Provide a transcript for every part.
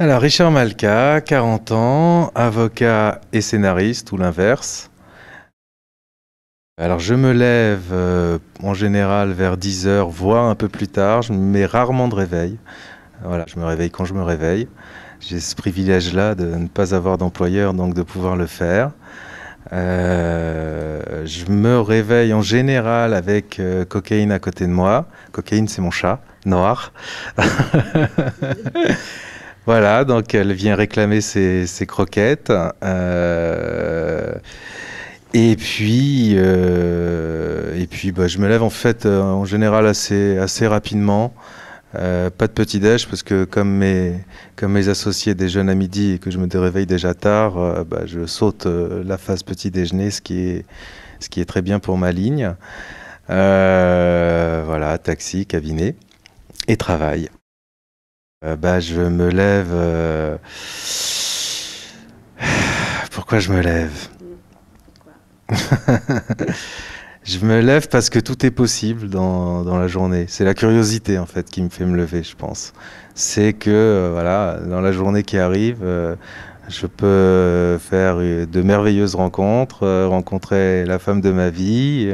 Alors, Richard Malka, 40 ans, avocat et scénariste, ou l'inverse. Alors, je me lève euh, en général vers 10 heures, voire un peu plus tard. Je mets rarement de réveil. Voilà, je me réveille quand je me réveille. J'ai ce privilège-là de ne pas avoir d'employeur, donc de pouvoir le faire. Euh, je me réveille en général avec euh, cocaïne à côté de moi. Cocaïne, c'est mon chat noir. Voilà, donc elle vient réclamer ses, croquettes. Euh, et puis, euh, et puis bah, je me lève en fait euh, en général assez, rapidement. pas de petit déj parce que comme mes, comme mes associés déjeunent à midi et que je me réveille déjà tard, bah, je saute la phase petit déjeuner, ce qui est, ce qui est très bien pour ma ligne. voilà, taxi, cabinet et travail. Euh, bah, je me lève. Euh, pourquoi je me lève Je me lève parce que tout est possible dans, la journée. C'est la curiosité en fait qui me fait me lever, je pense. C'est que euh, voilà, dans la journée qui arrive, je peux faire de merveilleuses rencontres, rencontrer la femme de ma vie,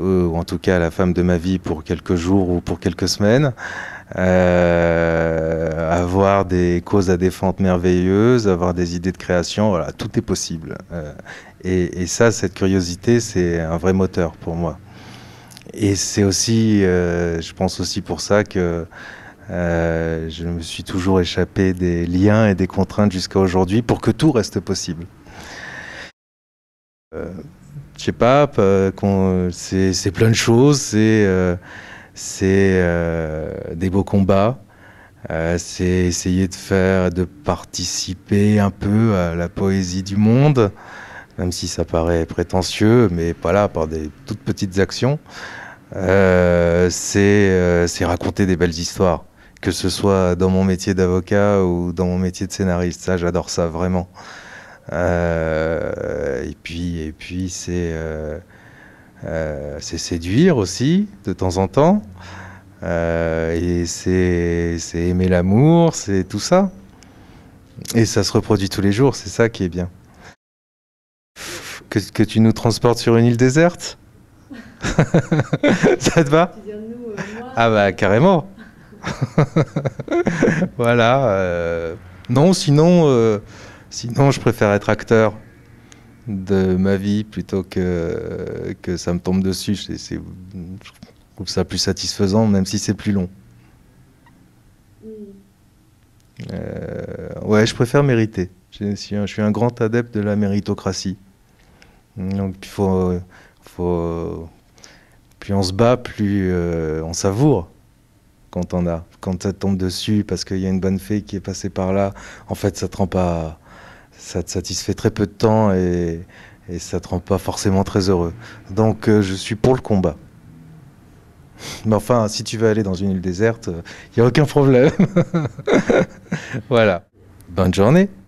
ou en tout cas la femme de ma vie pour quelques jours ou pour quelques semaines. Euh, avoir des causes à défendre merveilleuses, avoir des idées de création, voilà, tout est possible. Euh, et, ça, cette curiosité, c'est un vrai moteur pour moi. Et c'est aussi, euh, je pense aussi pour ça que je me suis toujours échappé des liens et des contraintes jusqu'à aujourd'hui pour que tout reste possible je sais pas, c'est plein de choses, c'est c'est euh, des beaux combats, euh, c'est essayer de faire, de participer un peu à la poésie du monde, même si ça paraît prétentieux, mais voilà, par des toutes petites actions. Euh, c'est euh, raconter des belles histoires, que ce soit dans mon métier d'avocat ou dans mon métier de scénariste. Ça, j'adore ça vraiment. et puis, et puis c'est euh, c'est séduire aussi de temps en temps, euh, et c'est aimer l'amour, c'est tout ça. Et ça se reproduit tous les jours, c'est ça qui est bien. Que, que, tu nous transportes sur une île déserte Ça te va euh, Ah bah carrément Voilà. Non, sinon, sinon je préfère être acteur de ma vie plutôt que, que ça me tombe dessus. Je, trouve ça plus satisfaisant, même si c'est plus long. Euh, ouais, je préfère mériter. Je suis, un, grand adepte de la méritocratie. Donc, il faut, faut, plus on se bat, plus euh, on savoure quand on a. Quand ça tombe dessus, parce qu'il y a une bonne fée qui est passée par là, en fait, ça ne te rend pas ça te satisfait très peu de temps et, ça te rend pas forcément très heureux. Donc euh, je suis pour le combat. Mais enfin, si tu veux aller dans une île déserte, il euh, n'y a aucun problème. voilà. Bonne journée.